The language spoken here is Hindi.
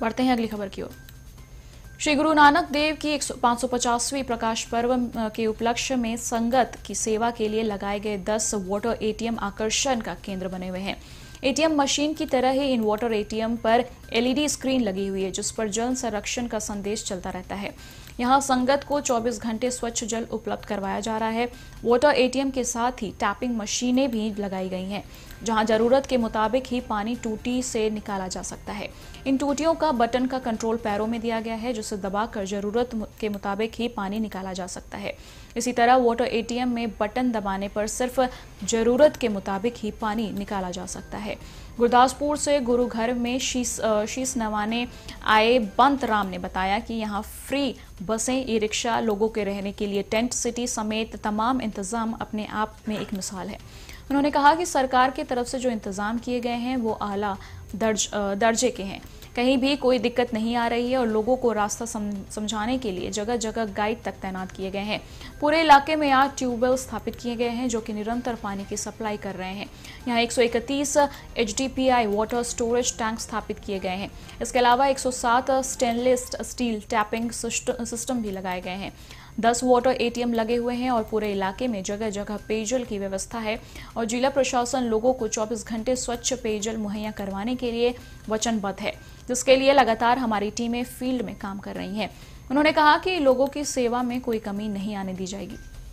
बढ़ते हैं अगली खबर की ओर श्री गुरु नानक देव की एक प्रकाश पर्व के उपलक्ष्य में संगत की सेवा के लिए लगाए गए 10 वाटर एटीएम आकर्षण का केंद्र बने हुए हैं एटीएम मशीन की तरह ही इन वाटर एटीएम पर एलईडी स्क्रीन लगी हुई है जिस पर जल संरक्षण का संदेश चलता रहता है यहाँ संगत को 24 घंटे स्वच्छ जल उपलब्ध करवाया जा रहा है वाटर एटीएम के साथ ही टैपिंग मशीनें भी लगाई गई हैं जहां जरूरत के मुताबिक ही पानी टूटी से निकाला जा सकता है इन टूटियों का बटन का कंट्रोल पैरों में दिया गया है जिसे दबाकर जरूरत के मुताबिक ही पानी निकाला जा सकता है इसी तरह वाटर एटीएम में बटन दबाने पर सिर्फ जरूरत के मुताबिक ही पानी निकाला जा सकता है है गुरदासपुर से गुरु घर में शीश शीश नवाने आए बंत राम ने बताया कि यहाँ फ्री बसें ई रिक्शा लोगों के रहने के लिए टेंट सिटी समेत तमाम इंतजाम अपने आप में एक मिसाल है उन्होंने कहा कि सरकार की तरफ से जो इंतजाम किए गए हैं वो आला दर्ज दर्जे के हैं कहीं भी कोई दिक्कत नहीं आ रही है और लोगों को रास्ता समझाने के लिए जगह जगह गाइड तक तैनात किए गए हैं पूरे इलाके में आठ ट्यूबवेल स्थापित किए गए हैं जो कि निरंतर पानी की सप्लाई कर रहे हैं यहाँ एक सौ वाटर स्टोरेज टैंक स्थापित किए गए हैं इसके अलावा एक स्टेनलेस स्टील टैपिंग सिस्टम भी लगाए गए हैं दस वाटर एटीएम लगे हुए हैं और पूरे इलाके में जगह जगह पेयजल की व्यवस्था है और जिला प्रशासन लोगों को 24 घंटे स्वच्छ पेयजल मुहैया करवाने के लिए वचनबद्ध है जिसके लिए लगातार हमारी टीमें फील्ड में काम कर रही हैं उन्होंने कहा कि लोगों की सेवा में कोई कमी नहीं आने दी जाएगी